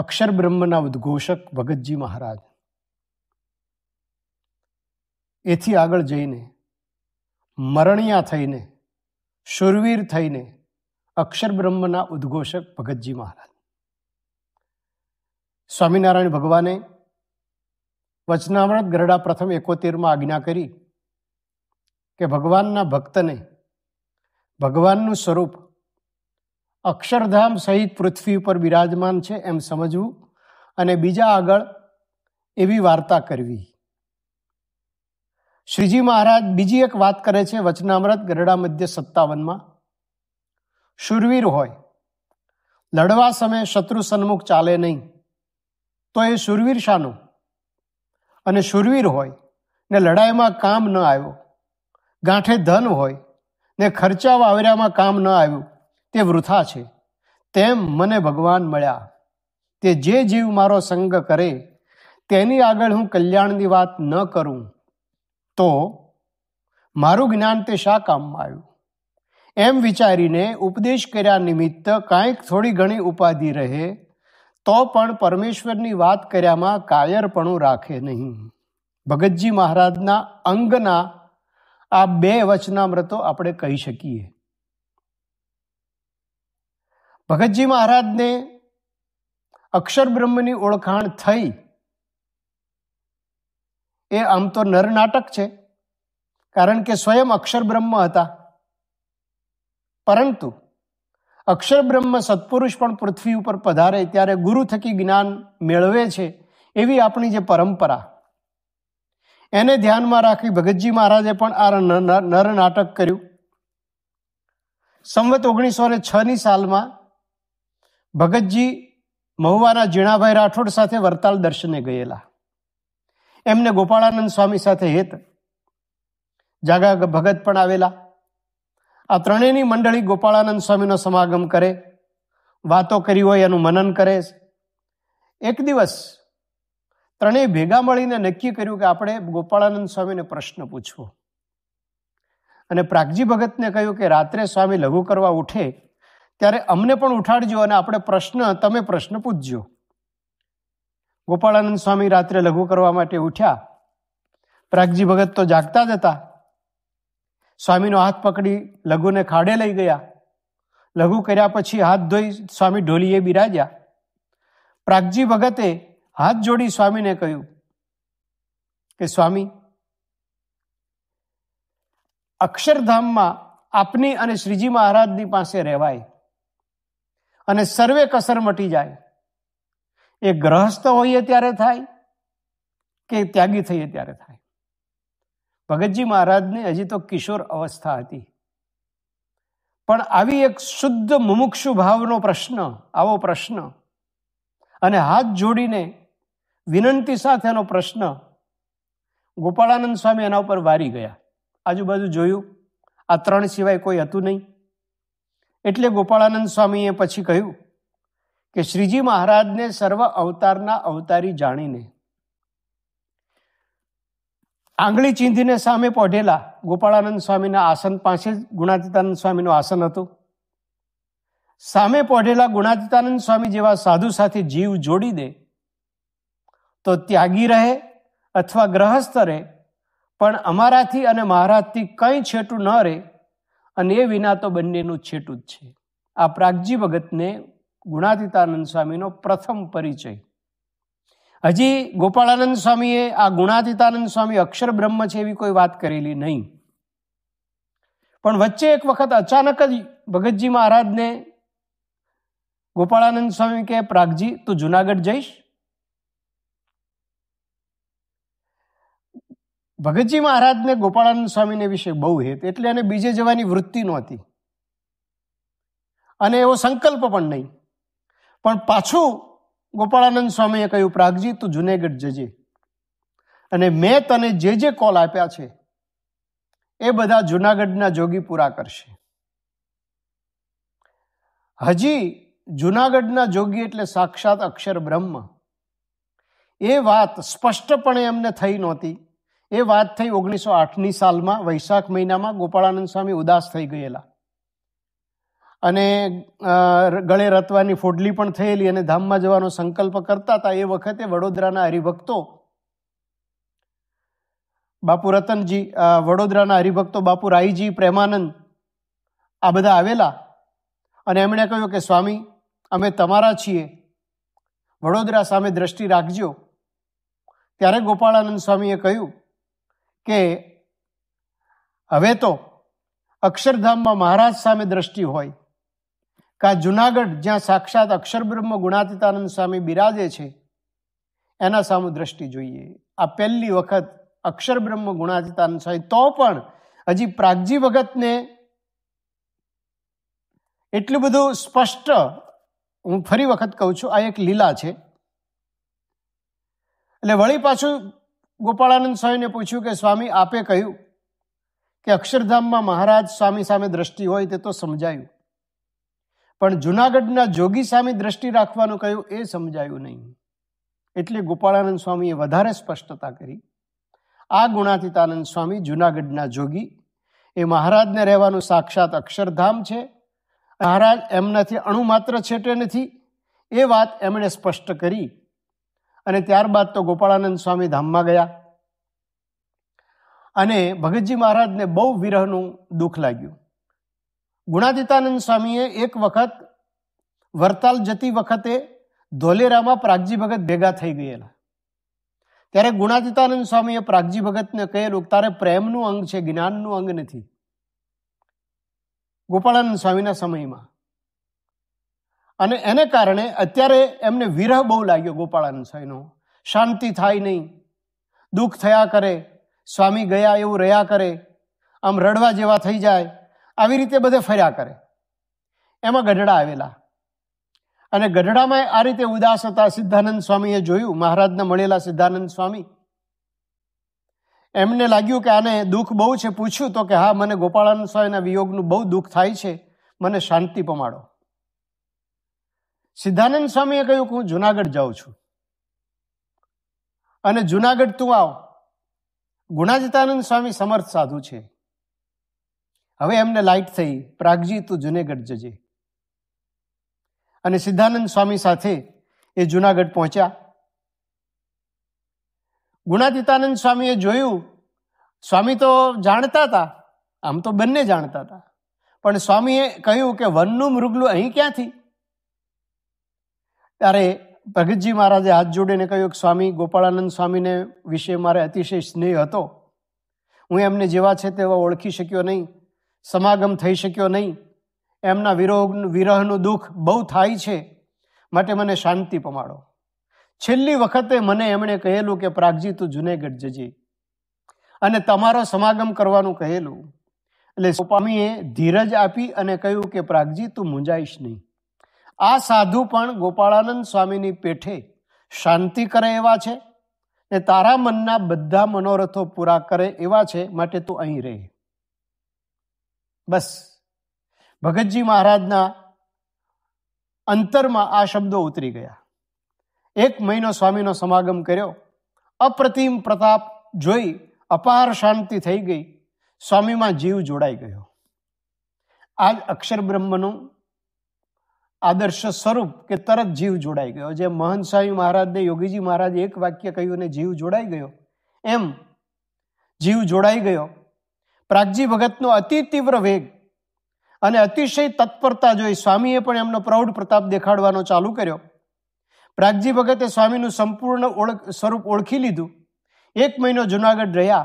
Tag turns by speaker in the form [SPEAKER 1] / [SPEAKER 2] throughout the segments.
[SPEAKER 1] અક્ષર બ્રહ્મના ઉદ્ઘોષક ભગતજી મહારાજ એથી આગળ જઈને મરણિયા થઈને શુરવીર થઈને અક્ષર બ્રહ્મના ઉદ્ઘોષક ભગતજી મહારાજ સ્વામિનારાયણ ભગવાને વચનામૃત ગરડા પ્રથમ એકોતેરમાં આજ્ઞા કરી કે ભગવાનના ભક્તને ભગવાનનું સ્વરૂપ અક્ષરધામ સહિત પૃથ્વી ઉપર બિરાજમાન છે એમ સમજવું અને બીજા આગળ એવી વાર્તા કરવી શ્રીજી મહારાજ બીજી એક વાત કરે છે વચનામૃત ગરડા મધ્ય સત્તાવનમાં શુરવીર હોય લડવા સમયે શત્રુ સન્મુખ ચાલે નહીં તો એ શુરવીર શાનું અને શુરવીર હોય ને લડાઈમાં કામ ન આવ્યો ગાંઠે ધન હોય ને ખર્ચા વાવર્યામાં કામ ન આવ્યું તે વૃથા છે તેમ મને ભગવાન મળ્યા તે જે જીવ મારો સંગ કરે તેની આગળ હું કલ્યાણની વાત ન કરું તો મારું જ્ઞાન તે શા કામમાં આવ્યું એમ વિચારીને ઉપદેશ કર્યા નિમિત્ત કાંઈક થોડી ઘણી ઉપાધિ રહે તો પણ પરમેશ્વરની વાત કર્યામાં કાયરપણું રાખે નહીં ભગતજી મહારાજના અંગના આ બે વચનામૃતો આપણે કહી શકીએ ભગતજી મહારાજને અક્ષર બ્રહ્મની ઓળખાણ થઈ એ આમ તો નર નાટક છે કારણ કે સ્વયં અક્ષર બ્રહ્મ હતા પરંતુ અક્ષર બ્રહ્મ સત્પુરુષ પણ પૃથ્વી ઉપર પધારે ત્યારે ગુરુ થકી જ્ઞાન મેળવે છે એવી આપણી જે પરંપરા એને ધ્યાનમાં રાખી ભગતજી મહારાજે પણ આ નર નાટક કર્યું સંવત ઓગણીસો ને છની સાલમાં ભગતજી મહુવાના જીણાભાઈ રાઠોડ સાથે વરતાલ દર્શને ગયેલા એમને ગોપાળાનંદ સ્વામી સાથે હેત જાગા ભગત પણ આવેલા આ ત્રણેયની મંડળી ગોપાળાનંદ સ્વામીનો સમાગમ કરે વાતો કરી હોય એનું મનન કરે એક દિવસ ત્રણેય ભેગા મળીને નક્કી કર્યું કે આપણે ગોપાળાનંદ સ્વામીને પ્રશ્ન પૂછવો અને પ્રાગજી ભગતને કહ્યું કે રાત્રે સ્વામી લઘુ કરવા ઉઠે ત્યારે અમને પણ ઉઠાડજો અને આપણે પ્રશ્ન તમે પ્રશ્ન પૂછજો ગોપાળાનંદ સ્વામી રાત્રે લઘુ કરવા માટે ઉઠ્યા પ્રાગજી ભગત તો જાગતા જ હતા સ્વામીનો હાથ પકડી લઘુને ખાડે લઈ ગયા લઘુ કર્યા પછી હાથ ધોઈ સ્વામી ઢોલીએ બિરાજ્યા પ્રાગજી ભગતે હાથ જોડી સ્વામીને કહ્યું કે સ્વામી અક્ષરધામમાં આપની અને શ્રીજી મહારાજની પાસે રહેવાય અને સર્વે કસર મટી જાય એ ગ્રહસ્થ હોઈએ ત્યારે થાય કે ત્યાગી થઈએ ત્યારે થાય ભગતજી મહારાજને હજી તો કિશોર અવસ્થા હતી પણ આવી એક શુદ્ધ મુમુક્ષુ ભાવનો પ્રશ્ન આવો પ્રશ્ન અને હાથ જોડીને વિનંતી સાથેનો પ્રશ્ન ગોપાળાનંદ સ્વામી એના ઉપર વારી ગયા આજુબાજુ જોયું આ ત્રણ સિવાય કોઈ હતું નહીં એટલે ગોપાળાનંદ સ્વામીએ પછી કહ્યું કે શ્રીજી મહારાજને સર્વ અવતારના અવતારી જાણીને આંગળી ચીંધીને સામે પોઢેલા ગોપાળાનંદ સ્વામીના આસન પાસે જ ગુણાતીતાનંદ સ્વામીનું આસન હતું સામે પોઢેલા ગુણાતીતાનંદ સ્વામી જેવા સાધુ સાથે જીવ જોડી દે તો ત્યાગી રહે અથવા ગ્રહસ્થ રહે પણ અમારાથી અને મહારાજથી કંઈ છેટું ન રહે અને એ વિના તો બંનેનું છેટું જ છે આ પ્રાગજી ભગતને ગુણાતીતાનંદ સ્વામીનો પ્રથમ પરિચય હજી ગોપાળાનંદ સ્વામીએ આ ગુણાતીતાનંદ સ્વામી અક્ષર બ્રહ્મ છે એવી કોઈ વાત કરેલી નહીં પણ વચ્ચે એક વખત અચાનક જ ભગતજી મહારાજને ગોપાળાનંદ સ્વામી કે પ્રાગજી તું જુનાગઢ જઈશ ભગતજી મહારાજને ગોપાળાનંદ સ્વામીને વિશે બહુ હેત એટલે એને બીજે જવાની વૃત્તિ નહોતી અને એવો સંકલ્પ પણ નહીં પણ પાછું ગોપાળાનંદ સ્વામીએ કહ્યું પ્રાગજી તું જુનેગઢ જજે અને મેં તને જે જે કોલ આપ્યા છે એ બધા જુનાગઢના જોગી પૂરા કરશે હજી જુનાગઢના જોગી એટલે સાક્ષાત અક્ષર બ્રહ્મ એ વાત સ્પષ્ટપણે એમને થઈ નહોતી એ વાત થઈ ઓગણીસો આઠની સાલમાં વૈશાખ મહિનામાં ગોપાળાનંદ સ્વામી ઉદાસ થઈ ગયેલા અને ગળે રતવાની ફોડલી પણ થયેલી અને ધામમાં જવાનો સંકલ્પ કરતા હતા એ વખતે વડોદરાના હરિભક્તો બાપુ રતનજી વડોદરાના હરિભક્તો બાપુ રાયજી પ્રેમાનંદ આ બધા આવેલા અને એમણે કહ્યું કે સ્વામી અમે તમારા છીએ વડોદરા સામે દ્રષ્ટિ રાખજો ત્યારે ગોપાળાનંદ સ્વામીએ કહ્યું કે હવે તો અક્ષરધામમાં મહારાજ સામે દૃષ્ટિ હોય કા જુનાગઢ જ્યાં સાક્ષાત અક્ષરબ્રહ્મ ગુણાતીતાનંદ સ્વામી બિરાજે છે એના સામે દ્રષ્ટિ જોઈએ આ પહેલી વખત અક્ષરબ્રહ્મ ગુણાતીતાનંદ સ્વામી તો પણ હજી પ્રાગજી વખતને એટલું બધું સ્પષ્ટ હું ફરી વખત કહું છું આ એક લીલા છે એટલે વળી પાછું ગોપાળાનંદ સ્વામીને પૂછ્યું કે સ્વામી આપે કહ્યું કે અક્ષરધામમાં મહારાજ સ્વામી સામે દ્રષ્ટિ હોય તે તો સમજાયું પણ જુનાગઢના જોગી સામે દ્રષ્ટિ રાખવાનું કહ્યું એ સમજાયું નહીં એટલે ગોપાળાનંદ સ્વામીએ વધારે સ્પષ્ટતા કરી આ ગુણાતીતાનંદ સ્વામી જુનાગઢના જોગી એ મહારાજને રહેવાનું સાક્ષાત અક્ષરધામ છે મહારાજ એમનાથી અણુ માત્ર છેટે નથી એ વાત એમણે સ્પષ્ટ કરી અને ત્યારબાદ તો ગોપાળાનંદ સ્વામી ધામમાં ગયા અને ભગતજી મહારાજને બહુ વિરહનું દુઃખ લાગ્યું ગુણાતીતાનંદ સ્વામીએ એક વખત વરતાલ જતી વખતે ધોલેરામાં પ્રાગજી ભગત ભેગા થઈ ગયેલા ત્યારે ગુણાતીતાનંદ સ્વામીએ પ્રાગજી ભગતને કહેલું તારે પ્રેમનું અંગ છે જ્ઞાનનું અંગ નથી ગોપાળાનંદ સ્વામીના સમયમાં અને એને કારણે અત્યારે એમને વિરહ બહુ લાગ્યો ગોપાળાનંદ સ્વામીનો શાંતિ થાય નહીં દુઃખ થયા કરે સ્વામી ગયા એવું રહ્યા કરે આમ રડવા જેવા થઈ જાય આવી રીતે બધે ફર્યા કરે એમાં ગઢડા આવેલા અને ગઢડામાં આ રીતે ઉદાસ હતા સિદ્ધાનંદ સ્વામીએ જોયું મહારાજને મળેલા સિદ્ધાનંદ સ્વામી એમને લાગ્યું કે આને દુઃખ બહુ છે પૂછ્યું તો કે હા મને ગોપાળાનંદ સ્વામીના વિયોગનું બહુ દુઃખ થાય છે મને શાંતિ પમાડો સિદ્ધાનંદ સ્વામીએ કહ્યું કે હું જુનાગઢ જાઉં છું અને જુનાગઢ તું આવ ગુણાજીતાનંદ સ્વામી સમર્થ સાધુ છે હવે એમને લાઇટ થઈ પ્રાગજી તું જુનેગઢ જજે અને સિદ્ધાનંદ સ્વામી સાથે એ જુનાગઢ પહોંચ્યા ગુણાદિતાનંદ સ્વામીએ જોયું સ્વામી તો જાણતા હતા આમ તો બંને જાણતા હતા પણ સ્વામીએ કહ્યું કે વનનું મૃગલું અહીં ક્યાંથી ત્યારે ભગતજી મહારાજે હાથ જોડીને કહ્યું કે સ્વામી ગોપાળાનંદ સ્વામીને વિશે મારે અતિશય સ્નેહ હતો હું એમને જેવા છે તેવા ઓળખી શક્યો નહીં સમાગમ થઈ શક્યો નહીં એમના વિરોહ વિરહનું દુઃખ બહુ થાય છે માટે મને શાંતિ પમાડો છેલ્લી વખતે મને એમણે કહેલું કે પ્રાગજી તું જુનેગઢ જજે અને તમારો સમાગમ કરવાનું કહેલું એટલે સ્વામીએ ધીરજ આપી અને કહ્યું કે પ્રાગજી તું મુંજાઈશ નહીં આ સાધુ પણ ગોપાળાનંદ સ્વામીની પેઠે શાંતિ કરે એવા છે ને તારા મનના બધા મનોરથો પૂરા કરે એવા છે માટે તું અહીં રહે બસ ભગતજી મહારાજના અંતરમાં આ શબ્દો ઉતરી ગયા એક મહિનો સ્વામીનો સમાગમ કર્યો અપ્રતિમ પ્રતાપ જોઈ અપાર શાંતિ થઈ ગઈ સ્વામીમાં જીવ જોડાઈ ગયો આ અક્ષર બ્રહ્મનું આદર્શ સ્વરૂપ કે તરત જીવ જોડાઈ ગયો જે મહંસાહી મહારાજને યોગીજી મહારાજે એક વાક્ય કહ્યું ને જીવ જોડાઈ ગયો એમ જીવ જોડાઈ ગયો પ્રાગજી ભગતનો અતિ તીવ્ર વેગ અને અતિશય તત્પરતા જોઈ સ્વામીએ પણ એમનો પ્રૌઢ પ્રતાપ દેખાડવાનો ચાલુ કર્યો પ્રાગજી ભગતે સ્વામીનું સંપૂર્ણ ઓળખ સ્વરૂપ ઓળખી લીધું એક મહિનો જુનાગઢ રહ્યા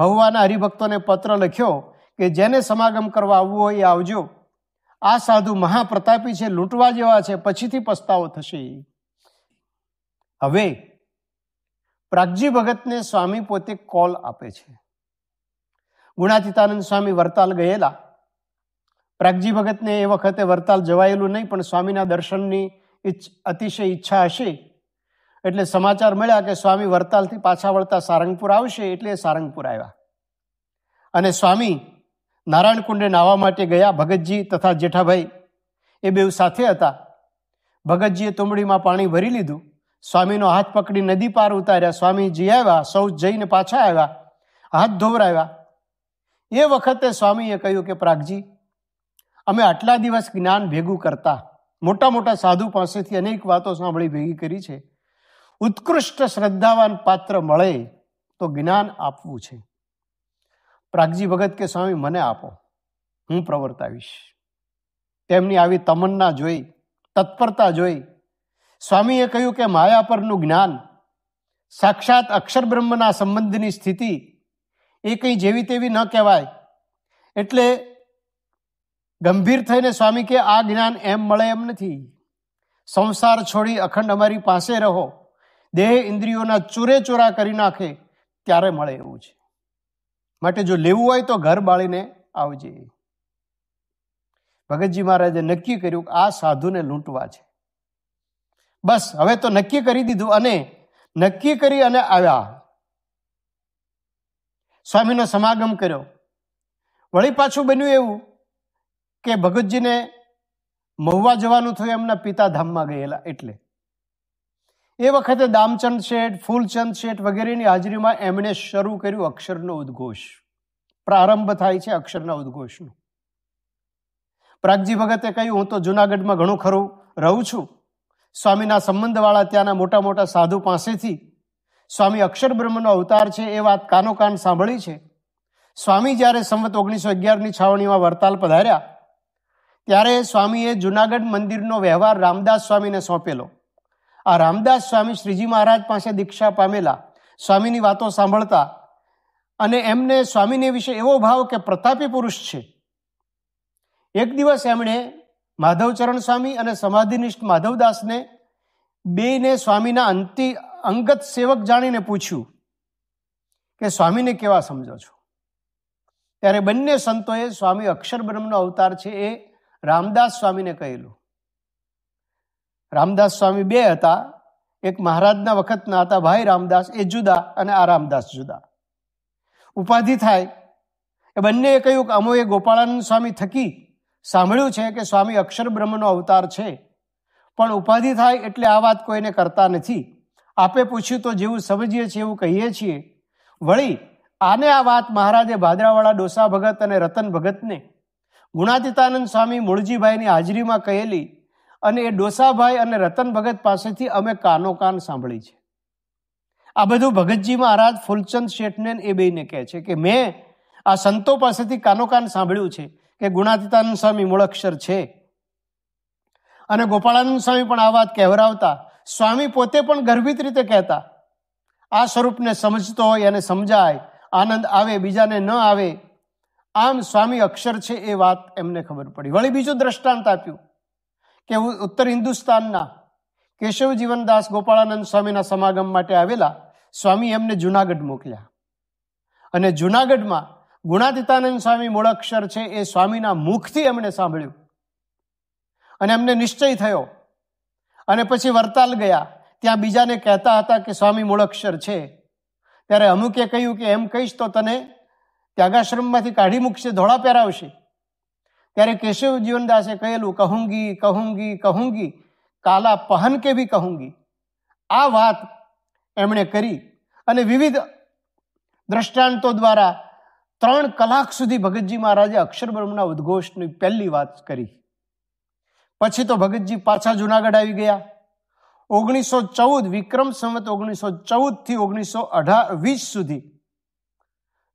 [SPEAKER 1] મહુવાના હરિભક્તોને પત્ર લખ્યો કે જેને સમાગમ કરવા આવવું હોય એ આવજો આ સાધુ મહાપ્રતાપી છે લૂંટવા જેવા છે પછીથી પસ્તાવો થશે હવે પ્રાગજી ભગતને સ્વામી પોતે કોલ આપે છે ગુણાતીતાનંદ સ્વામી વરતાલ ગયેલા પ્રાગજી ભગતને એ વખતે વરતાલ જવાયેલું નહીં પણ સ્વામીના દર્શનની અતિશય ઈચ્છા હશે એટલે સમાચાર મળ્યા કે સ્વામી વરતાલથી પાછા વળતા સારંગપુર આવશે એટલે સારંગપુર આવ્યા અને સ્વામી નારાયણકુંડે નાહવા માટે ગયા ભગતજી તથા જેઠાભાઈ એ બેઉ સાથે હતા ભગતજીએ તુંબડીમાં પાણી ભરી લીધું સ્વામીનો હાથ પકડી નદી પાર ઉતાર્યા સ્વામીજી આવ્યા સૌ જઈને પાછા આવ્યા હાથ ધોવરાવ્યા એ વખતે સ્વામીએ કહ્યું કે પ્રાગજી અમે આટલા દિવસ જ્ઞાન ભેગું કરતા મોટા મોટા સાધુ પાસેથી અનેક વાતો સાંભળી ભેગી કરી છે ઉત્કૃષ્ટ શ્રદ્ધાવાન પાત્ર મળે તો જ્ઞાન આપવું છે પ્રાગજી ભગત કે સ્વામી મને આપો હું પ્રવર્તાવીશ તેમની આવી તમન્ના જોઈ તત્પરતા જોઈ સ્વામીએ કહ્યું કે માયા પરનું જ્ઞાન સાક્ષાત અક્ષર બ્રહ્મના સંબંધની સ્થિતિ એ કંઈ જેવી તેવી ન કહેવાય એટલે ગંભીર થઈને સ્વામી કે આ જ્ઞાન એમ મળે એમ નથી સંસાર છોડી અખંડ અમારી પાસે રહો દેહ ઇન્દ્રિયોના ચૂરે ચોરા કરી નાખે ત્યારે મળે એવું છે માટે જો લેવું હોય તો ઘર બાળીને આવજે ભગતજી મહારાજે નક્કી કર્યું કે આ સાધુને લૂંટવા છે બસ હવે તો નક્કી કરી દીધું અને નક્કી કરી અને આવ્યા સ્વામીનો સમાગમ કર્યો વળી પાછું બન્યું એવું કે ભગતજીને મહુવા જવાનું થયું એમના પિતા ધામમાં ગયેલા એટલે એ વખતે દામચંદ શેઠ ફૂલચંદ શેઠ વગેરેની હાજરીમાં એમણે શરૂ કર્યું અક્ષરનો ઉદ્ઘોષ પ્રારંભ થાય છે અક્ષરના ઉદ્ઘોષનો પ્રાગજી ભગતે કહ્યું હું તો જુનાગઢમાં ઘણું ખરું રહું છું સ્વામીના સંબંધવાળા ત્યાંના મોટા મોટા સાધુ પાસેથી સ્વામી અક્ષર બ્રહ્મનો અવતાર છે એ વાત કાનો કાન સાંભળી છે સ્વામી જ્યારે સંવત ઓગણીસો અગિયારની છાવણીમાં વડતાલ પધાર્યા ત્યારે સ્વામીએ જુનાગઢ મંદિરનો વ્યવહાર રામદાસ સ્વામીને સોંપેલો આ રામદાસ સ્વામી શ્રીજી મહારાજ પાસે દીક્ષા પામેલા સ્વામીની વાતો સાંભળતા અને એમને સ્વામીને વિશે એવો ભાવ કે પ્રતાપી પુરુષ છે એક દિવસ એમણે માધવચરણ સ્વામી અને સમાધિનિષ્ઠ માધવદાસને બેને સ્વામીના અંતિ અંગત સેવક જાણીને પૂછ્યું કે સ્વામીને કેવા સમજો છો ત્યારે બંને સંતોએ સ્વામી અક્ષર બ્રહ્મનો અવતાર છે એ રામદાસ સ્વામીને કહેલું રામદાસ સ્વામી બે હતા એક મહારાજના વખતના હતા ભાઈ રામદાસ એ જુદા અને આ રામદાસ જુદા ઉપાધિ થાય એ બંનેએ કહ્યું કે અમોએ ગોપાળાનંદ સ્વામી થકી સાંભળ્યું છે કે સ્વામી અક્ષર બ્રહ્મનો અવતાર છે પણ ઉપાધિ થાય એટલે આ વાત કોઈને કરતા નથી આપે પૂછ્યું તો જેવું સમજીએ છીએ એવું કહીએ છીએ વળી આને આ વાત મહારાજે ભાદરાવાળા ડોસા ભગત અને રતન ભગતને ગુણાતીતાનંદ સ્વામી મૂળજીભાઈની હાજરીમાં કહેલી અને એ ડોસાભાઈ અને રતન ભગત પાસેથી અમે કાનો કાન સાંભળી છે આ બધું ભગતજી મહારાજ ફૂલચંદ શેઠને એ બેને કહે છે કે મેં આ સંતો પાસેથી કાનો કાન સાંભળ્યું છે કે ગુણાતીતાનંદ સ્વામી મૂળાક્ષર છે અને ગોપાળાનંદ સ્વામી પણ આ વાત કહેવરાવતા સ્વામી પોતે પણ ગર્ભિત રીતે કહેતા આ સ્વરૂપને સમજતો હોય અને સમજાય આનંદ આવે બીજાને ન આવે આમ સ્વામી અક્ષર છે એ વાત એમને ખબર પડી વળી બીજું દ્રષ્ટાંત આપ્યું કે ઉત્તર હિન્દુસ્તાનના કેશવ જીવનદાસ ગોપાળાનંદ સ્વામીના સમાગમ માટે આવેલા સ્વામી એમને જુનાગઢ મોકલ્યા અને જુનાગઢમાં ગુણાતીતાનંદ સ્વામી મૂળાક્ષર છે એ સ્વામીના મુખથી એમણે સાંભળ્યું અને એમને નિશ્ચય થયો અને પછી વરતાલ ગયા ત્યાં બીજાને કહેતા હતા કે સ્વામી મૂળાક્ષર છે ત્યારે અમુકે કહ્યું કે એમ કહીશ તો તને ત્યાગાશ્રમમાંથી કાઢી મૂકશે ધોળા પહેરાવશે ત્યારે કેશવ જીવનદાસે કહેલું કહુંગી કહુંગી કહુંગી કાલા પહન કે બી કહુંગી આ વાત એમણે કરી અને વિવિધ દ્રષ્ટાંતો દ્વારા ત્રણ કલાક સુધી ભગતજી મહારાજે અક્ષરબ્રહ્મના ઉદ્ઘોષની પહેલી વાત કરી પછી તો ભગતજી પાછા જુનાગઢ આવી ગયા ઓગણીસો ચૌદ વિક્રમ સંવત ઓગણીસો ચૌદથી ઓગણીસો અઢાર વીસ સુધી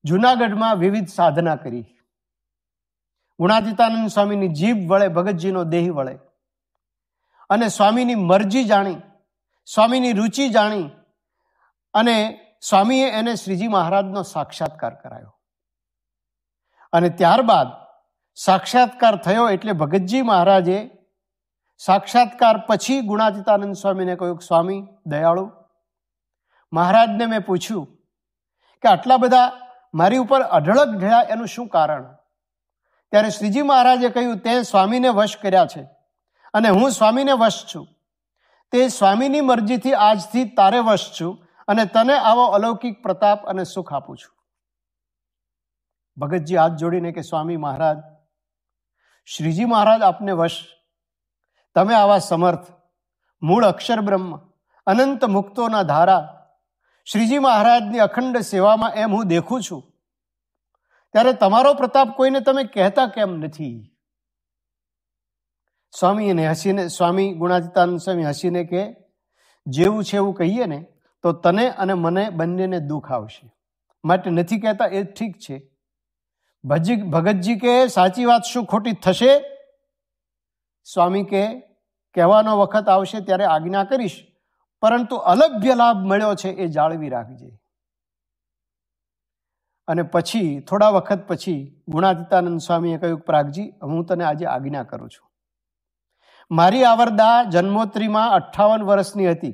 [SPEAKER 1] જુનાગઢમાં વિવિધ સાધના કરી ગુણાતીતાનંદ સ્વામીની જીભ વળે ભગતજીનો દેહ વળે અને સ્વામીની મરજી જાણી સ્વામીની રુચિ જાણી અને સ્વામીએ એને શ્રીજી મહારાજનો સાક્ષાત્કાર કરાયો અને ત્યારબાદ સાક્ષાત્કાર થયો એટલે ભગતજી મહારાજે સાક્ષાત્કાર પછી ગુણાતીતાનંદ સ્વામીને કહ્યું સ્વામી દયાળુ મહારાજને મેં પૂછ્યું કે આટલા બધા મારી ઉપર અઢળક ઢળ્યા એનું શું કારણ ત્યારે શ્રીજી મહારાજે કહ્યું તે સ્વામીને વશ કર્યા છે અને હું સ્વામીને વશ છું તે સ્વામીની મરજીથી આજથી તારે વશ છું અને તને આવો અલૌકિક પ્રતાપ અને સુખ આપું છું ભગતજી હાથ જોડીને કે સ્વામી મહારાજ શ્રીજી મહારાજ આપને વશ તમે આવા સમર્થ મૂળ અક્ષર બ્રહ્મ અનંત મુક્તોના ધારા શ્રીજી મહારાજની અખંડ સેવામાં એમ હું દેખું છું ત્યારે તમારો પ્રતાપ કોઈને તમે કહેતા કેમ નથી સ્વામી અને હસીને સ્વામી ગુણાતીતાનંદ સ્વામી હસીને કે જેવું છે એવું કહીએ ને તો તને અને મને બંનેને દુઃખ આવશે માટે નથી કહેતા એ ઠીક છે ભજી ભગતજી કે સાચી વાત શું ખોટી થશે સ્વામી કે કહેવાનો વખત આવશે ત્યારે આજ્ઞા કરીશ પરંતુ અલભ્ય લાભ મળ્યો છે એ જાળવી રાખજે અને પછી થોડા વખત પછી ગુણાતીતાનંદ સ્વામીએ કહ્યું પ્રાગજી હું તને આજે આજ્ઞા કરું છું મારી આવરદા જન્મોત્રીમાં અઠ્ઠાવન વર્ષની હતી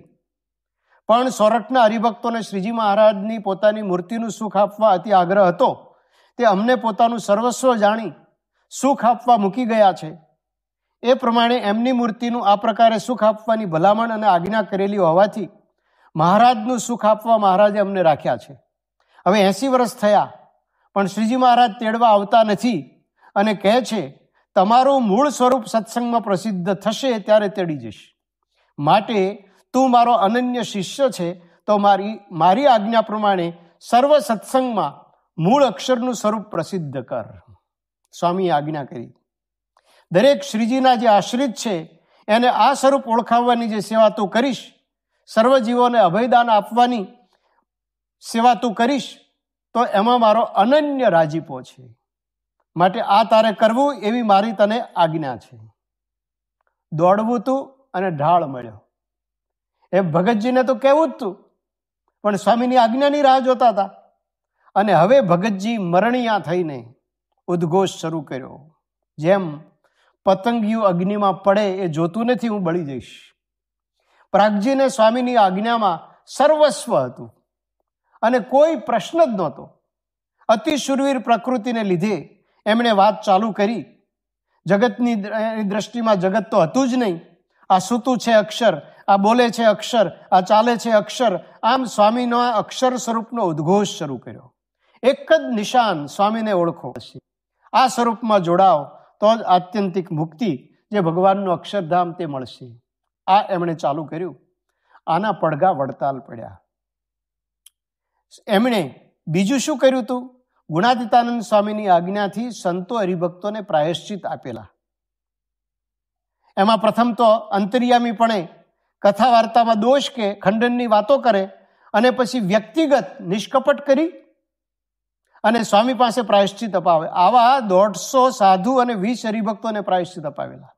[SPEAKER 1] પણ સોરઠના હરિભક્તોને શ્રીજી મહારાજની પોતાની મૂર્તિનું સુખ આપવા અતિ આગ્રહ હતો તે અમને પોતાનું સર્વસ્વ જાણી સુખ આપવા મૂકી ગયા છે એ પ્રમાણે એમની મૂર્તિનું આ પ્રકારે સુખ આપવાની ભલામણ અને આજ્ઞા કરેલી હોવાથી મહારાજનું સુખ આપવા મહારાજે અમને રાખ્યા છે હવે એસી વર્ષ થયા પણ શ્રીજી મહારાજ તેડવા આવતા નથી અને કહે છે તમારું મૂળ સ્વરૂપ સત્સંગમાં પ્રસિદ્ધ થશે ત્યારે તેડી જઈશ માટે તું મારો અનન્ય શિષ્ય છે તો મારી મારી આજ્ઞા પ્રમાણે સર્વ સત્સંગમાં મૂળ અક્ષરનું સ્વરૂપ પ્રસિદ્ધ કર સ્વામીએ આજ્ઞા કરી દરેક શ્રીજીના જે આશ્રિત છે એને આ સ્વરૂપ ઓળખાવવાની જે સેવા તું કરીશ સર્વજીવોને અભયદાન આપવાની સેવા તું કરીશ તો એમાં મારો અનન્ય રાજીપો છે માટે આ તારે કરવું એવી મારી તને આજ્ઞા છે દોડવું તું અને ઢાળ મળ્યો એ ભગતજીને તો કહેવું જ તું પણ સ્વામીની આજ્ઞાની રાહ જોતા હતા અને હવે ભગતજી મરણીયા થઈને ઉદ્ઘોષ શરૂ કર્યો જેમ પતંગિયું અગ્નિમાં પડે એ જોતું નથી હું બળી જઈશ પ્રાગજીને સ્વામીની આજ્ઞામાં સર્વસ્વ હતું અને કોઈ પ્રશ્ન જ નહોતો અતિ શુરવીર પ્રકૃતિને લીધે એમણે વાત ચાલુ કરી જગતની દ્રષ્ટિમાં જગત તો હતું જ નહીં આ સૂતું છે અક્ષર આ બોલે છે અક્ષર આ ચાલે છે અક્ષર આમ સ્વામીનો આ અક્ષર સ્વરૂપનો ઉદ્ઘોષ શરૂ કર્યો એક જ નિશાન સ્વામીને ઓળખો આ સ્વરૂપમાં જોડાઓ તો જ આત્યંતિક મુક્તિ જે ભગવાનનું અક્ષરધામ તે મળશે આ એમણે ચાલુ કર્યું આના પડઘા વડતાલ પડ્યા એમણે બીજું શું કર્યું હતું ગુણાતીતાનંદ સ્વામીની આજ્ઞાથી સંતો હરિભક્તોને પ્રાયશ્ચિત આપેલા એમાં પ્રથમ તો અંતર્યામીપણે કથા વાર્તામાં દોષ કે ખંડનની વાતો કરે અને પછી વ્યક્તિગત નિષ્કપટ કરી અને સ્વામી પાસે પ્રાયશ્ચિત અપાવે આવા દોઢસો સાધુ અને વીસ હરિભક્તોને પ્રાયશ્ચિત અપાવેલા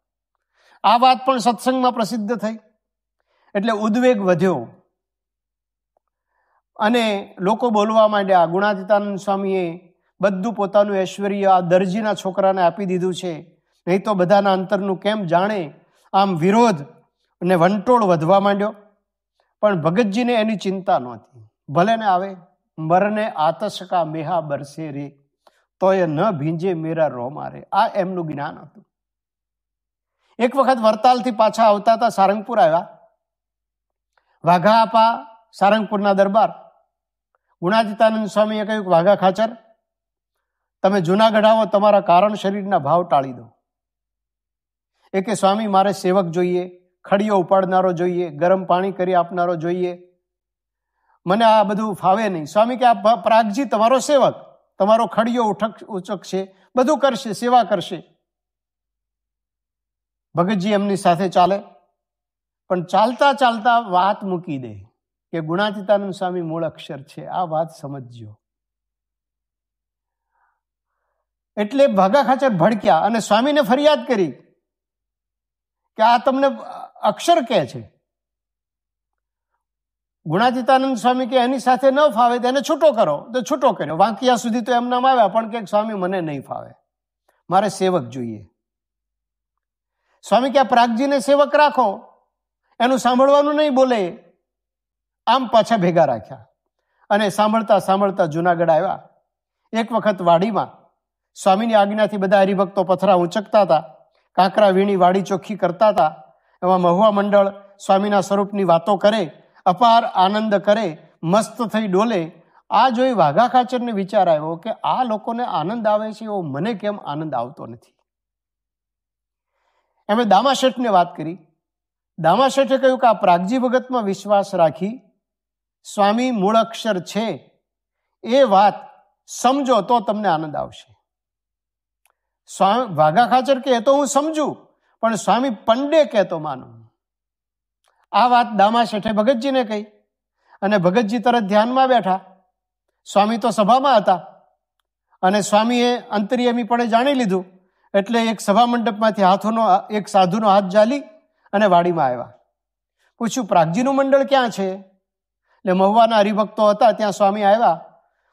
[SPEAKER 1] આ વાત પણ સત્સંગમાં પ્રસિદ્ધ થઈ એટલે ઉદ્વેગ વધ્યો અને લોકો બોલવા માંડ્યા ગુણાતીતાનંદ સ્વામીએ બધું પોતાનું ઐશ્વર્ય આ દરજીના છોકરાને આપી દીધું છે નહીં તો બધાના અંતરનું કેમ જાણે આમ વિરોધ અને વંટોળ વધવા માંડ્યો પણ ભગતજીને એની ચિંતા નહોતી ભલે ને આવે મરને આતશકા મેહા બરસે રે તોય ન ભીંજે મેરા રો મારે આ એમનું જ્ઞાન હતું એક વખત વડતાલથી પાછા આવતા હતા સારંગપુર આવ્યા વાઘા આપા સારંગપુરના દરબાર ગુણાતીતાનંદ સ્વામીએ કહ્યું વાઘા ખાચર તમે જૂના આવો તમારા કારણ શરીરના ભાવ ટાળી દો એ કે સ્વામી મારે સેવક જોઈએ ખડીઓ ઉપાડનારો જોઈએ ગરમ પાણી કરી આપનારો જોઈએ મને આ બધું ફાવે નહીં સ્વામી કે આ પ્રાગજી તમારો સેવક તમારો ખડીયો ઉઠક ઉચકશે બધું કરશે સેવા કરશે ભગતજી એમની સાથે ચાલે પણ ચાલતા ચાલતા વાત મૂકી દે કે ગુણાતીતાનંદ સ્વામી મૂળ અક્ષર છે આ વાત સમજજો એટલે ભાગા ખાચર ભડક્યા અને સ્વામીને ફરિયાદ કરી કે આ તમને અક્ષર કહે છે ગુણાતીતાનંદ સ્વામી કે એની સાથે ન ફાવે તેને છૂટો કરો તો છૂટો કર્યો વાંકિયા સુધી તો એમના આવ્યા પણ કે સ્વામી મને નહીં ફાવે મારે સેવક જોઈએ સ્વામી કે આ પ્રાગજીને સેવક રાખો એનું સાંભળવાનું નહીં બોલે આમ પાછા ભેગા રાખ્યા અને સાંભળતા સાંભળતા જુનાગઢ આવ્યા એક વખત વાડીમાં સ્વામીની આજ્ઞાથી બધા હરિભક્તો પથરા ઊંચકતા હતા કાંકરા વીણી વાડી ચોખ્ખી કરતા હતા એમાં મહુવા મંડળ સ્વામીના સ્વરૂપની વાતો કરે અપાર આનંદ કરે મસ્ત થઈ ડોલે આ જોઈ વાઘા ખાચરને વિચાર આવ્યો કે આ લોકોને આનંદ આવે છે એવો મને કેમ આનંદ આવતો નથી એમણે દામાશેઠને વાત કરી દામાશેઠે કહ્યું કે આ પ્રાગજી ભગતમાં વિશ્વાસ રાખી સ્વામી મૂળ અક્ષર છે એ વાત સમજો તો તમને આનંદ આવશે સ્વામી વાઘા ખાચર કહે તો હું સમજું પણ સ્વામી પંડે કહેતો માનું આ વાત દામા શેઠે ભગતજીને કહી અને ભગતજી તરત ધ્યાનમાં બેઠા સ્વામી તો સભામાં હતા અને સ્વામીએ અંતરિયમીપણે જાણી લીધું એટલે એક સભા મંડપમાંથી હાથોનો એક સાધુનો હાથ જાલી અને વાડીમાં આવ્યા પૂછ્યું પ્રાગજીનું મંડળ ક્યાં છે ને મહુવાના હરિભક્તો હતા ત્યાં સ્વામી આવ્યા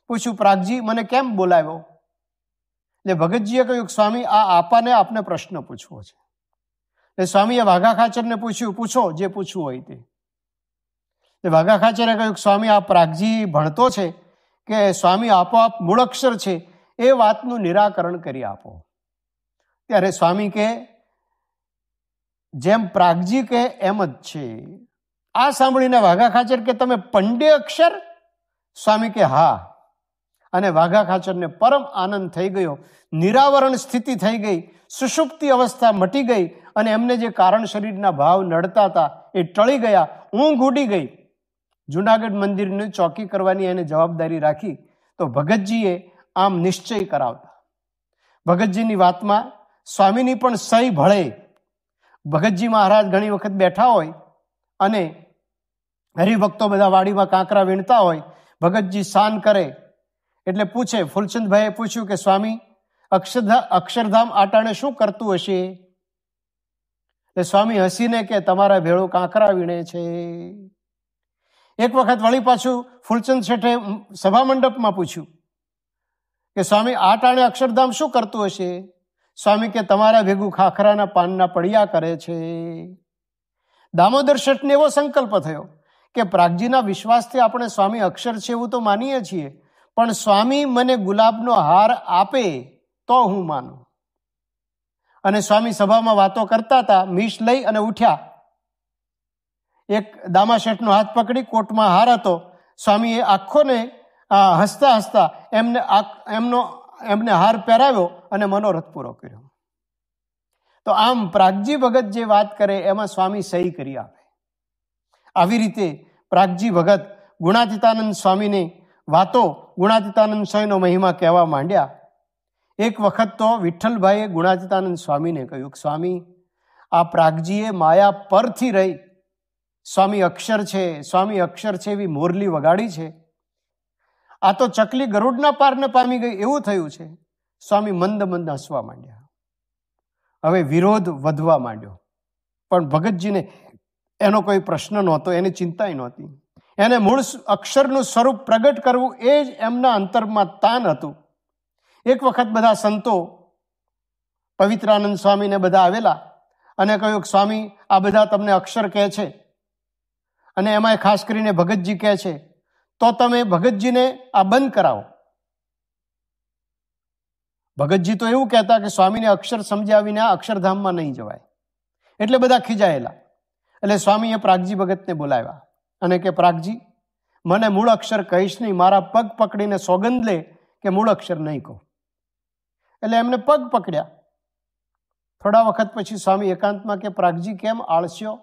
[SPEAKER 1] પૂછ્યું પ્રાગજી મને કેમ બોલાવ્યો એટલે ભગતજીએ કહ્યું સ્વામી આ આપાને આપને પ્રશ્ન પૂછવો છે એટલે સ્વામીએ વાઘા ખાચરને પૂછ્યું પૂછો જે પૂછવું હોય તે એટલે વાઘા ખાચરે કહ્યું સ્વામી આ પ્રાગજી ભણતો છે કે સ્વામી આપોઆપ મૂળક્ષર છે એ વાતનું નિરાકરણ કરી આપો ત્યારે સ્વામી કે જેમ પ્રાગજી કે એમ જ છે આ સાંભળીને વાઘા ખાચર કે તમે પંડે અક્ષર સ્વામી કે હા અને વાઘા ખાચરને પરમ આનંદ થઈ ગયો નિરાવરણ સ્થિતિ થઈ ગઈ સુષુપ્તિ અવસ્થા મટી ગઈ અને એમને જે કારણ શરીરના ભાવ નડતા હતા એ ટળી ગયા ઊંઘ ઉડી ગઈ જુનાગઢ મંદિરને ચોકી કરવાની એને જવાબદારી રાખી તો ભગતજીએ આમ નિશ્ચય કરાવતા ભગતજીની વાતમાં સ્વામીની પણ સહી ભળે ભગતજી મહારાજ ઘણી વખત બેઠા હોય અને હરિભક્તો બધા વાડીમાં કાંકરા વીણતા હોય ભગતજી શાન કરે એટલે પૂછે ફૂલચંદભાઈએ પૂછ્યું કે સ્વામી અક્ષરધા અક્ષરધામ આટાણે શું કરતું હશે એટલે સ્વામી હસીને કે તમારા ભેળો કાંકરા વીણે છે એક વખત વળી પાછું ફૂલચંદ શેઠે સભા મંડપમાં પૂછ્યું કે સ્વામી આ ટાણે અક્ષરધામ શું કરતું હશે સ્વામી કે તમારા ભેગું ખાખરાના પાનના પડિયા કરે છે દામોદર શેઠને એવો સંકલ્પ થયો કે પ્રાગજીના વિશ્વાસથી આપણે સ્વામી અક્ષર છે એવું તો માનીએ છીએ પણ સ્વામી મને ગુલાબનો હાર આપે તો હું માનું અને સ્વામી સભામાં વાતો કરતા હતા મીશ લઈ અને ઉઠ્યા એક દામા શેઠનો હાથ પકડી કોટમાં હાર હતો સ્વામીએ આખોને હસતા હસતા એમને એમનો એમને હાર પહેરાવ્યો અને મનોરથ પૂરો કર્યો તો આમ પ્રાગજી ભગત જે વાત કરે એમાં સ્વામી સહી કરી આપે આવી રીતે પ્રાગજી ભગત ગુણાતીતાનંદ સ્વામીને વાતો ગુણાતીતાનંદ સ્વામીનો મહિમા કહેવા માંડ્યા એક વખત તો વિઠ્ઠલભાઈએ ગુણાતીતાનંદ સ્વામીને કહ્યું કે સ્વામી આ પ્રાગજીએ માયા પરથી રહી સ્વામી અક્ષર છે સ્વામી અક્ષર છે એવી મોરલી વગાડી છે આ તો ચકલી ગરુડના પારને પામી ગઈ એવું થયું છે સ્વામી મંદ મંદ હસવા માંડ્યા હવે વિરોધ વધવા માંડ્યો પણ ભગતજીને એનો કોઈ પ્રશ્ન નહોતો એની ચિંતાય નહોતી એને મૂળ અક્ષરનું સ્વરૂપ પ્રગટ કરવું એ જ એમના અંતરમાં તાન હતું એક વખત બધા સંતો પવિત્રાનંદ સ્વામીને બધા આવેલા અને કહ્યું સ્વામી આ બધા તમને અક્ષર કહે છે અને એમાંય ખાસ કરીને ભગતજી કહે છે તો તમે ભગતજીને આ બંધ કરાવો ભગતજી તો એવું કહેતા કે સ્વામીને અક્ષર સમજાવીને આ અક્ષરધામમાં નહીં જવાય એટલે બધા ખીજાયેલા એટલે સ્વામીએ પ્રાગજી ભગતને બોલાવ્યા અને કે પ્રાગજી મને મૂળ અક્ષર કહીશ નહીં મારા પગ પકડીને સોગંદ લે કે મૂળ અક્ષર નહીં કહું એટલે એમને પગ પકડ્યા થોડા વખત પછી સ્વામી એકાંતમાં કે પ્રાગજી કેમ આળસ્યો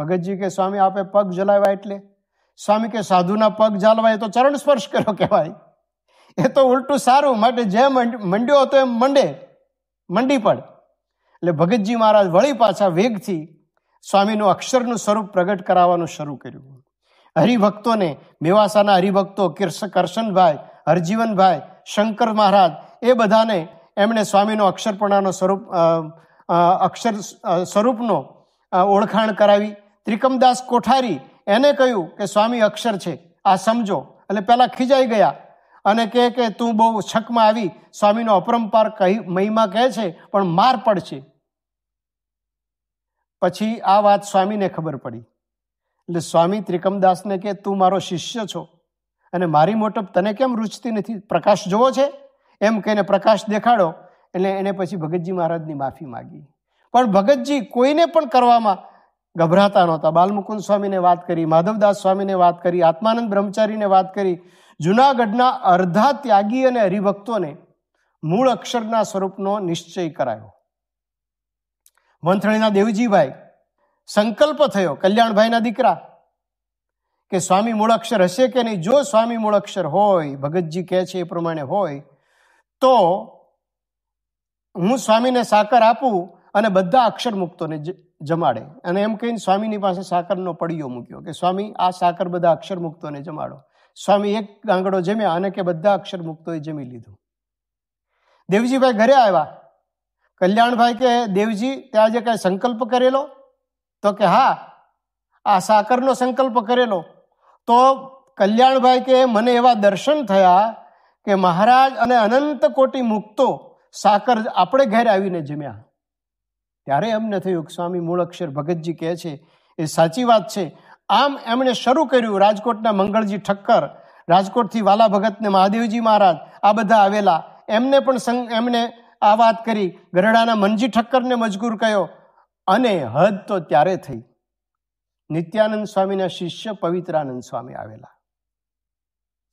[SPEAKER 1] ભગતજી કે સ્વામી આપે પગ જલાવ્યા એટલે સ્વામી કે સાધુના પગ જાલવાય તો ચરણ સ્પર્શ કરો કહેવાય એ તો ઉલટું સારું માટે જેમ મંડ્યો હતો એમ મંડે મંડી પડ એટલે ભગતજી મહારાજ વળી પાછા વેગથી સ્વામીનું અક્ષરનું સ્વરૂપ પ્રગટ કરાવવાનું શરૂ કર્યું હરિભક્તોને મેવાસાના હરિભક્તો કરશનભાઈ હરજીવનભાઈ શંકર મહારાજ એ બધાને એમણે સ્વામીનો અક્ષરપણાનો સ્વરૂપ અક્ષર સ્વરૂપનો ઓળખાણ કરાવી ત્રિકમદાસ કોઠારી એને કહ્યું કે સ્વામી અક્ષર છે આ સમજો એટલે પહેલાં ખીજાઈ ગયા અને કહે કે તું બહુ છકમાં આવી સ્વામીનો અપરંપાર કહી મહિમા કહે છે પણ માર પડશે પછી આ વાત સ્વામીને ખબર પડી એટલે સ્વામી ત્રિકમદાસને કે તું મારો શિષ્ય છો અને મારી મોટપ તને કેમ રૂચતી નથી પ્રકાશ જોવો છે એમ કહીને પ્રકાશ દેખાડો એટલે એને પછી ભગતજી મહારાજની માફી માગી પણ ભગતજી કોઈને પણ કરવામાં ગભરાતા નહોતા બાલમુકુંદ સ્વામીને વાત કરી માધવદાસ સ્વામીને વાત કરી આત્માનંદ બ્રહ્મચારીને વાત કરી જૂનાગઢના અર્ધા ત્યાગી અને હરિભક્તોને મૂળ અક્ષરના સ્વરૂપનો નિશ્ચય કરાયો મંથણીના દેવજીભાઈ સંકલ્પ થયો કલ્યાણભાઈના દીકરા કે સ્વામી મૂળાક્ષર હશે કે નહીં જો સ્વામી મૂળાક્ષર હોય ભગતજી કહે છે એ પ્રમાણે હોય તો હું સ્વામીને સાકર આપું અને બધા અક્ષર મુક્તોને જમાડે અને એમ કહીને સ્વામીની પાસે સાકરનો પડિયો મૂક્યો કે સ્વામી આ સાકર બધા અક્ષર મુક્તોને જમાડો સ્વામી એક ગાંગડો જમ્યા અને કે બધા અક્ષર મુક્તોએ જમી લીધું દેવજીભાઈ ઘરે આવ્યા કલ્યાણભાઈ કે દેવજી તે આજે કાંઈ સંકલ્પ કરેલો તો કે હા આ સાકરનો સંકલ્પ કરેલો તો કલ્યાણભાઈ કે મને એવા દર્શન થયા કે મહારાજ અને અનંત કોટી મુક્તો સાકર આપણે ઘરે આવીને જમ્યા ત્યારે એમને થયું સ્વામી મૂળ અક્ષર ભગતજી કહે છે એ સાચી વાત છે આમ એમણે શરૂ કર્યું રાજકોટના મંગળજી ઠક્કર રાજકોટથી વાલા ભગતને મહાદેવજી મહારાજ આ બધા આવેલા એમને પણ એમને આ વાત કરી ગરડાના મનજી ઠક્કરને મજગૂર કયો અને હદ તો ત્યારે થઈ નિત્યાનંદ સ્વામીના શિષ્ય પવિત્રાનંદ સ્વામી આવેલા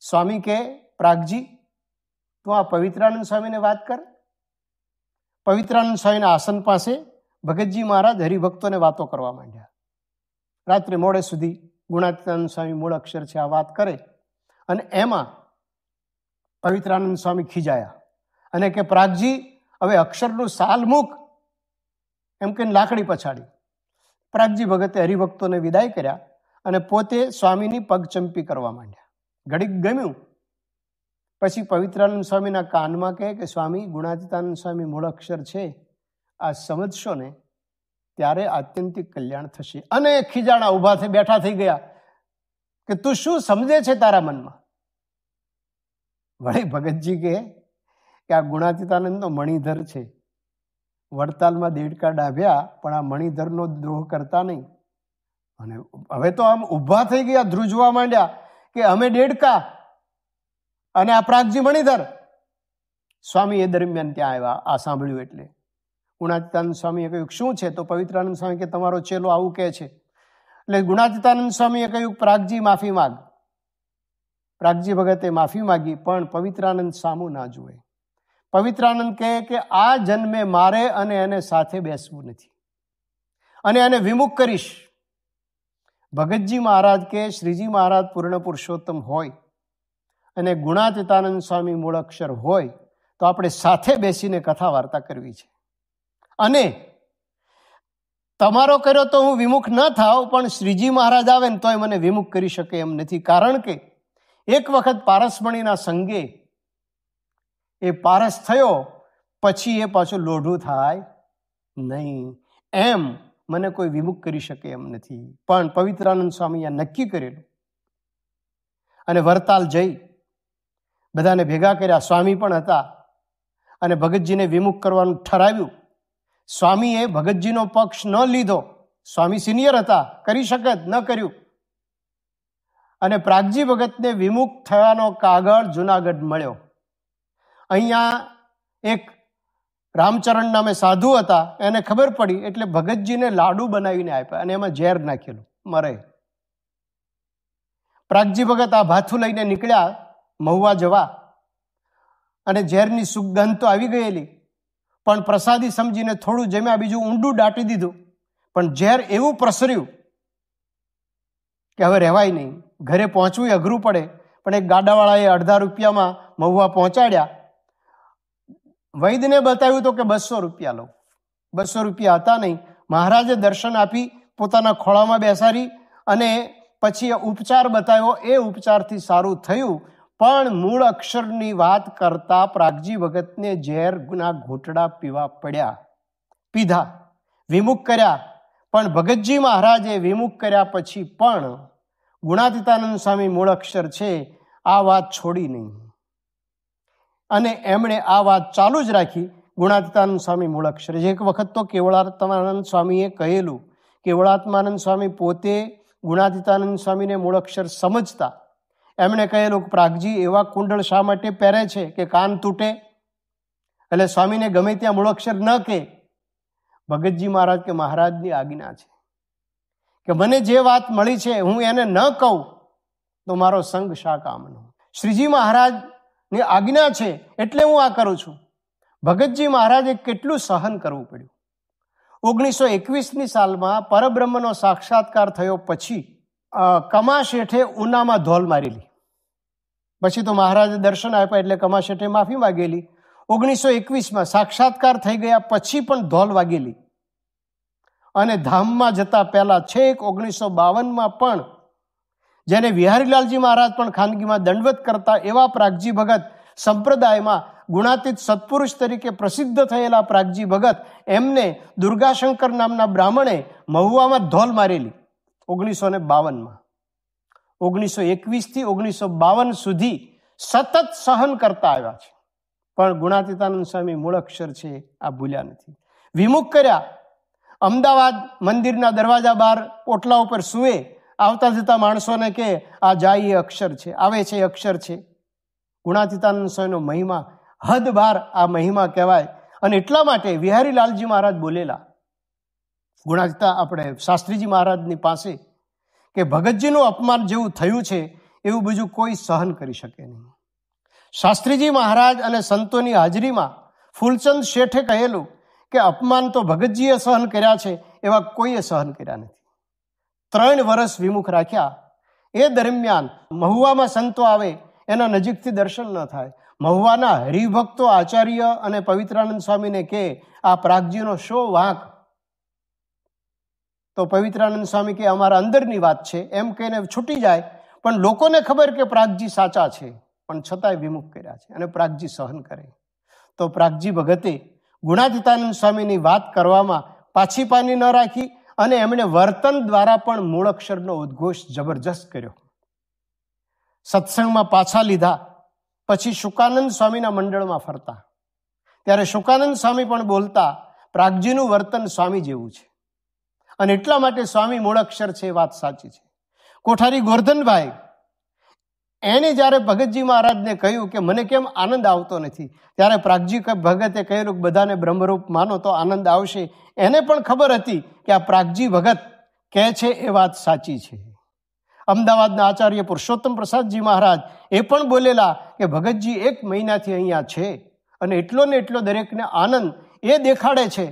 [SPEAKER 1] સ્વામી કે પ્રાગજી તું આ પવિત્રાનંદ સ્વામીને વાત કર પવિત્રાનંદ સ્વામીના આસન પાસે ભગતજી મહારાજ હરિભક્તોને વાતો કરવા માંડ્યા રાત્રે મોડે સુધી ગુણાતીતાનંદ સ્વામી મૂળ અક્ષર છે આ વાત કરે અને એમાં પવિત્રાનંદ સ્વામી ખીજાયા અને કે પ્રાગજી હવે અક્ષરનું સાલ મૂક એમ કે લાકડી પછાડી પ્રાગજી ભગતે હરિભક્તોને વિદાય કર્યા અને પોતે સ્વામીની પગચંપી કરવા માંડ્યા ઘડીક ગમ્યું પછી પવિત્રાનંદ સ્વામીના કાનમાં કહે કે સ્વામી ગુણાતીતાનંદ સ્વામી મૂળ અક્ષર છે આ સમજશો ને ત્યારે આત્યંતિક કલ્યાણ થશે અને ખીજાણા ઊભા થઈ બેઠા થઈ ગયા કે તું શું સમજે છે તારા મનમાં વળી ભગતજી કે કે આ ગુણાતીતાનંદનો મણિધર છે વડતાલમાં દેડકા ડાભ્યા પણ આ મણિધરનો દ્રોહ કરતા નહીં અને હવે તો આમ ઊભા થઈ ગયા ધ્રુજવા માંડ્યા કે અમે દેડકા અને આ પ્રાગજી મણિધર સ્વામી એ દરમિયાન ત્યાં આવ્યા આ સાંભળ્યું એટલે ગુણાતીતાનંદ સ્વામીએ કહ્યું શું છે તો પવિત્રાનંદ સ્વામી કે તમારો ચેલો આવું કહે છે એટલે ગુણાતીતાનંદ સ્વામીએ કહ્યું પ્રાગજી માફી માગ પ્રાગજી ભગતે માફી માગી પણ પવિત્રાનંદ સામું ના જુએ પવિત્રાનંદ કહે કે આ જન્મે મારે અને એને સાથે બેસવું નથી અને એને વિમુખ કરીશ ભગતજી મહારાજ કે શ્રીજી મહારાજ પૂર્ણ પુરુષોત્તમ હોય અને ગુણાતીતાનંદ સ્વામી મૂળાક્ષર હોય તો આપણે સાથે બેસીને કથા વાર્તા કરવી છે અને તમારો કર્યો તો હું વિમુખ ન થાવ પણ શ્રીજી મહારાજ આવે ને તોય મને વિમુખ કરી શકે એમ નથી કારણ કે એક વખત પારસમણીના સંગે એ પારસ થયો પછી એ પાછું લોઢું થાય નહીં એમ મને કોઈ વિમુખ કરી શકે એમ નથી પણ પવિત્રાનંદ સ્વામી સ્વામીએ નક્કી કરેલું અને વરતાલ જઈ બધાને ભેગા કર્યા સ્વામી પણ હતા અને ભગતજીને વિમુખ કરવાનું ઠરાવ્યું સ્વામીએ ભગતજીનો પક્ષ ન લીધો સ્વામી સિનિયર હતા કરી શકે ન કર્યું અને પ્રાગજી ભગતને વિમુખ થયાનો કાગળ જુનાગઢ મળ્યો અહીંયા એક રામચરણ નામે સાધુ હતા એને ખબર પડી એટલે ભગતજીને લાડુ બનાવીને આપ્યા અને એમાં ઝેર નાખેલું મરે પ્રાગજી ભગત આ ભાથું લઈને નીકળ્યા મહુવા જવા અને ઝેરની સુગંધ તો આવી ગયેલી પણ પ્રસાદી સમજીને થોડું જમ્યા બીજું ઊંડું દાટી દીધું પણ ઝેર એવું પ્રસર્યું કે હવે રહેવાય નહીં ઘરે પહોંચવું અઘરું પડે પણ એક ગાડાવાળાએ અડધા રૂપિયામાં મહુવા પહોંચાડ્યા વૈદ્યને બતાવ્યું તો કે બસો રૂપિયા લો બસો રૂપિયા હતા નહીં મહારાજે દર્શન આપી પોતાના ખોળામાં બેસાડી અને પછી ઉપચાર બતાવ્યો એ ઉપચારથી સારું થયું પણ મૂળ અક્ષરની વાત કરતા પ્રાગજી ભગતને ઝેરના ઘૂંટડા પીવા પડ્યા પીધા વિમુખ કર્યા પણ ભગતજી મહારાજે વિમુખ કર્યા પછી પણ ગુણાતીતાનંદ સ્વામી મૂળ અક્ષર છે આ વાત છોડી નહીં અને એમણે આ વાત ચાલુ જ રાખી ગુણાતીતાનંદ સ્વામી મૂળાક્ષરે એક વખત તો કેવળાત્માનંદ સ્વામીએ કહેલું કેવળાત્માનંદ સ્વામી પોતે ગુણાતીતાનંદ સ્વામીને મૂળાક્ષર સમજતા એમણે કહેલું પ્રાગજી એવા કુંડળ શા માટે પહેરે છે કે કાન તૂટે એટલે સ્વામીને ગમે ત્યાં મૂળાક્ષર ન કહે ભગતજી મહારાજ કે મહારાજની આજ્ઞા છે કે મને જે વાત મળી છે હું એને ન કહું તો મારો સંઘ શા કામનો શ્રીજી મહારાજ ની આજ્ઞા છે એટલે હું આ કરું છું ભગતજી મહારાજે કેટલું સહન કરવું પડ્યું ઓગણીસો એકવીસની સાલમાં પરબ્રહ્મનો સાક્ષાત્કાર થયો પછી કમા શેઠે ઉનામાં ધોલ મારેલી પછી તો મહારાજે દર્શન આપ્યા એટલે કમા શેઠે માફી માગેલી ઓગણીસો એકવીસમાં સાક્ષાત્કાર થઈ ગયા પછી પણ ધોલ વાગેલી અને ધામમાં જતા પહેલા છેક ઓગણીસો બાવનમાં પણ જેને વિહારીલાલજી મહારાજ પણ ખાનગીમાં દંડવત કરતા એવા પ્રાગજી ભગત સંપ્રદાયમાં ગુણાતીત સત્પુરુષ તરીકે પ્રસિદ્ધ થયેલા પ્રાગજી ભગત એમને દુર્ગાશંકર નામના બ્રાહ્મણે મહુવામાં ધોલ મારેલી ઓગણીસો ને બાવનમાં ઓગણીસો એકવીસથી ઓગણીસો બાવન સુધી સતત સહન કરતા આવ્યા છે પણ ગુણાતીતાનંદ સ્વામી મૂળ અક્ષર છે આ ભૂલ્યા નથી વિમુખ કર્યા અમદાવાદ મંદિરના દરવાજા બહાર ઓટલા ઉપર સુવે આવતા જતા માણસોને કે આ જાય એ અક્ષર છે આવે છે એ અક્ષર છે ગુણાતીતાનંદ સ્વામીનો મહિમા હદ બાર આ મહિમા કહેવાય અને એટલા માટે વિહારી લાલજી મહારાજ બોલેલા ગુણાતીતા આપણે શાસ્ત્રીજી મહારાજની પાસે કે ભગતજીનું અપમાન જેવું થયું છે એવું બીજું કોઈ સહન કરી શકે નહીં શાસ્ત્રીજી મહારાજ અને સંતોની હાજરીમાં ફૂલચંદ શેઠે કહેલું કે અપમાન તો ભગતજીએ સહન કર્યા છે એવા કોઈએ સહન કર્યા નથી ત્રણ વર્ષ વિમુખ રાખ્યા એ દરમિયાન મહુવામાં સંતો આવે એના નજીકથી દર્શન ન થાય મહુવાના હરિભક્તો આચાર્ય અને પવિત્રાનંદ સ્વામીને કે આ પ્રાગજીનો શો વાંક તો પવિત્રાનંદ સ્વામી કે અમારા અંદરની વાત છે એમ કહીને છૂટી જાય પણ લોકોને ખબર કે પ્રાગજી સાચા છે પણ છતાંય વિમુખ કર્યા છે અને પ્રાગજી સહન કરે તો પ્રાગજી ભગતે ગુણાતીતાનંદ સ્વામીની વાત કરવામાં પાછી પાની ન રાખી અને એમણે વર્તન દ્વારા પણ મૂળ અક્ષરનો ઉદ્ઘોષ જબરજસ્ત કર્યો સત્સંગમાં પાછા લીધા પછી શુકાનંદ સ્વામીના મંડળમાં ફરતા ત્યારે શુકાનંદ સ્વામી પણ બોલતા પ્રાગજીનું વર્તન સ્વામી જેવું છે અને એટલા માટે સ્વામી મૂળાક્ષર છે એ વાત સાચી છે કોઠારી ગોરધનભાઈ એને જ્યારે ભગતજી મહારાજને કહ્યું કે મને કેમ આનંદ આવતો નથી ત્યારે પ્રાગજી ભગતે કહેલું બધાને બ્રહ્મરૂપ માનો તો આનંદ આવશે એને પણ ખબર હતી કે આ પ્રાગજી ભગત કહે છે એ વાત સાચી છે અમદાવાદના આચાર્ય પુરુષોત્તમ પ્રસાદજી મહારાજ એ પણ બોલેલા કે ભગતજી એક મહિનાથી અહીંયા છે અને એટલો ને એટલો દરેકને આનંદ એ દેખાડે છે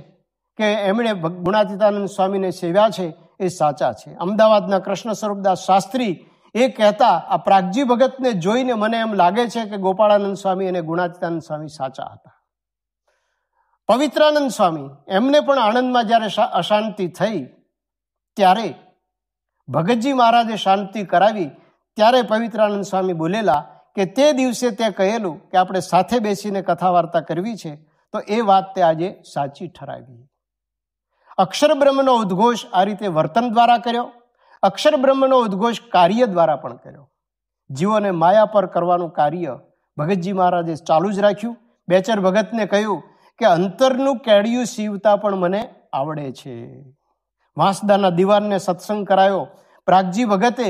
[SPEAKER 1] કે એમણે ગુણાતીતાનંદ સ્વામીને સેવ્યા છે એ સાચા છે અમદાવાદના કૃષ્ણ સ્વરૂપદાસ શાસ્ત્રી એ કહેતા આ પ્રાગજી ભગતને જોઈને મને એમ લાગે છે કે ગોપાળાનંદ સ્વામી અને ગુણાતીતાનંદ સ્વામી સાચા હતા પવિત્રાનંદ સ્વામી એમને પણ આણંદમાં જ્યારે અશાંતિ થઈ ત્યારે ભગતજી મહારાજે શાંતિ કરાવી ત્યારે પવિત્રાનંદ સ્વામી બોલેલા કે તે દિવસે તે કહેલું કે આપણે સાથે બેસીને કથા વાર્તા કરવી છે તો એ વાત તે આજે સાચી ઠરાવી અક્ષરબ્રહ્મનો ઉદ્ઘોષ આ રીતે વર્તન દ્વારા કર્યો અક્ષર બ્રહ્મનો ઉદ્ઘોષ કાર્ય દ્વારા પણ કર્યો જીવોને માયા પર કરવાનું કાર્ય ભગતજી મહારાજે ચાલુ જ રાખ્યું બેચર ભગતને કહ્યું કે અંતરનું કેડિયું સીવતા પણ મને આવડે છે વાંસદાના દિવાનને સત્સંગ કરાયો પ્રાગજી ભગતે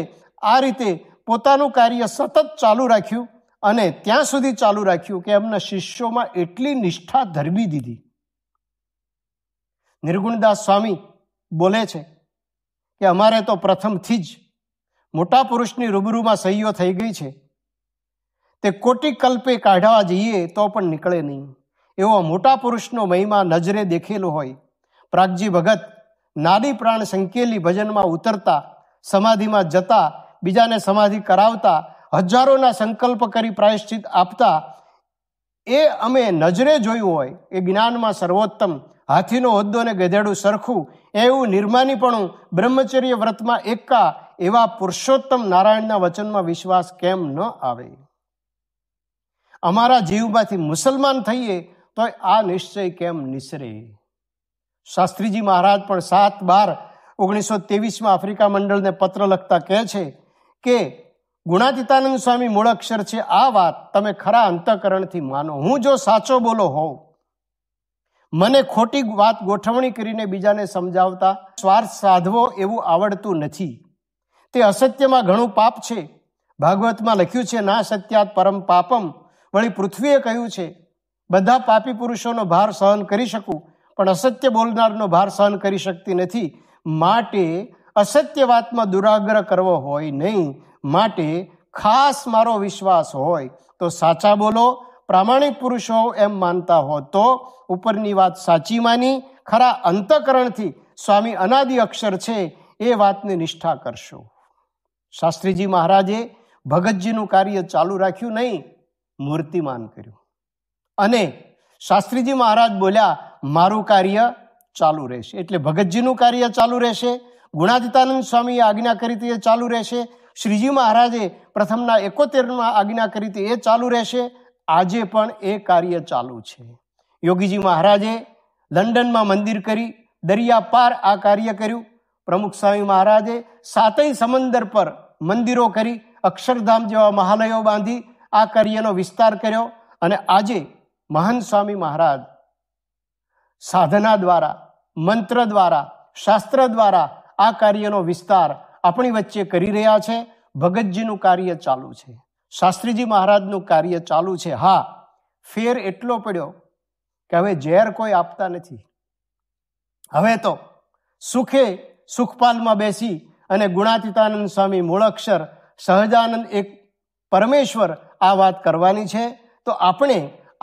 [SPEAKER 1] આ રીતે પોતાનું કાર્ય સતત ચાલુ રાખ્યું અને ત્યાં સુધી ચાલુ રાખ્યું કે એમના શિષ્યોમાં એટલી નિષ્ઠા ધરવી દીધી નિર્ગુણદાસ સ્વામી બોલે છે કે અમારે તો પ્રથમથી જ મોટા પુરુષની રૂબરૂમાં સહીઓ થઈ ગઈ છે તે કોટી કલ્પે કાઢવા જઈએ તો પણ નીકળે નહીં એવો મોટા પુરુષનો મહિમા નજરે દેખેલો હોય પ્રાગજી ભગત નાની પ્રાણ સંકેલી ભજનમાં ઉતરતા સમાધિમાં જતા બીજાને સમાધિ કરાવતા હજારોના સંકલ્પ કરી પ્રાયશ્ચિત આપતા એ અમે નજરે જોયું હોય એ જ્ઞાનમાં સર્વોત્તમ હાથીનો હોદ્દો ને ગધેડું સરખું એવું નિર્માનીપણું બ્રહ્મચર્ય વ્રતમાં એકા એવા પુરુષોત્તમ નારાયણના વચનમાં વિશ્વાસ કેમ ન આવે અમારા જીવમાંથી મુસલમાન થઈએ તો આ નિશ્ચય કેમ નિસરે શાસ્ત્રીજી મહારાજ પણ સાત બાર ઓગણીસો ત્રેવીસમાં આફ્રિકા મંડળને પત્ર લખતા કહે છે કે ગુણાતીતાનંદ સ્વામી મૂળ અક્ષર છે આ વાત તમે ખરા અંતકરણથી માનો હું જો સાચો બોલો હોઉં મને ખોટી વાત ગોઠવણી કરીને બીજાને સમજાવતા સ્વાર્થ સાધવો એવું આવડતું નથી તે અસત્યમાં ઘણું પાપ છે ભાગવતમાં લખ્યું છે ના સત્યાત પરમ પાપમ વળી પૃથ્વીએ કહ્યું છે બધા પાપી પુરુષોનો ભાર સહન કરી શકું પણ અસત્ય બોલનારનો ભાર સહન કરી શકતી નથી માટે અસત્ય વાતમાં દુરાગ્રહ કરવો હોય નહીં માટે ખાસ મારો વિશ્વાસ હોય તો સાચા બોલો પ્રામાણિક પુરુષો એમ માનતા હોત તો ઉપરની વાત સાચી માની ખરા અંતકરણથી સ્વામી અનાદિ અક્ષર છે એ વાતને નિષ્ઠા કરશો શાસ્ત્રીજી મહારાજે ભગતજીનું કાર્ય ચાલુ રાખ્યું નહીં મૂર્તિમાન કર્યું અને શાસ્ત્રીજી મહારાજ બોલ્યા મારું કાર્ય ચાલુ રહેશે એટલે ભગતજીનું કાર્ય ચાલુ રહેશે ગુણાદિતાનંદ સ્વામીએ આજ્ઞા કરી હતી એ ચાલુ રહેશે શ્રીજી મહારાજે પ્રથમના એકોતેરમાં આજ્ઞા કરી હતી એ ચાલુ રહેશે આજે પણ એ કાર્ય ચાલુ છે યોગીજી મહારાજે લંડનમાં મંદિર કરી દરિયા પાર આ કાર્ય કર્યું પ્રમુખ સ્વામી મહારાજે સાતય સમંદર પર મંદિરો કરી અક્ષરધામ જેવા મહાલયો બાંધી આ કાર્યનો વિસ્તાર કર્યો અને આજે મહાન સ્વામી મહારાજ સાધના દ્વારા મંત્ર દ્વારા શાસ્ત્ર દ્વારા આ કાર્યનો વિસ્તાર આપણી વચ્ચે કરી રહ્યા છે ભગતજીનું કાર્ય ચાલુ છે શાસ્ત્રીજી મહારાજનું કાર્ય ચાલુ છે હા ફેર એટલો પડ્યો કે હવે ઝેર કોઈ આપતા નથી હવે તો સુખે સુખપાલમાં બેસી અને ગુણાતીતાનંદ સ્વામી મૂળાક્ષર સહજાનંદ એક પરમેશ્વર આ વાત કરવાની છે તો આપણે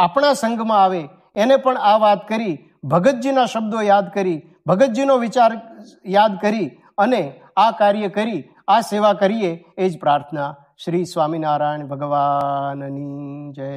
[SPEAKER 1] આપણા સંઘમાં આવે એને પણ આ વાત કરી ભગતજીના શબ્દો યાદ કરી ભગતજીનો વિચાર યાદ કરી અને આ કાર્ય કરી આ સેવા કરીએ એ જ પ્રાર્થના શ્રી સ્વામિનારાયણ ભગવાનની જય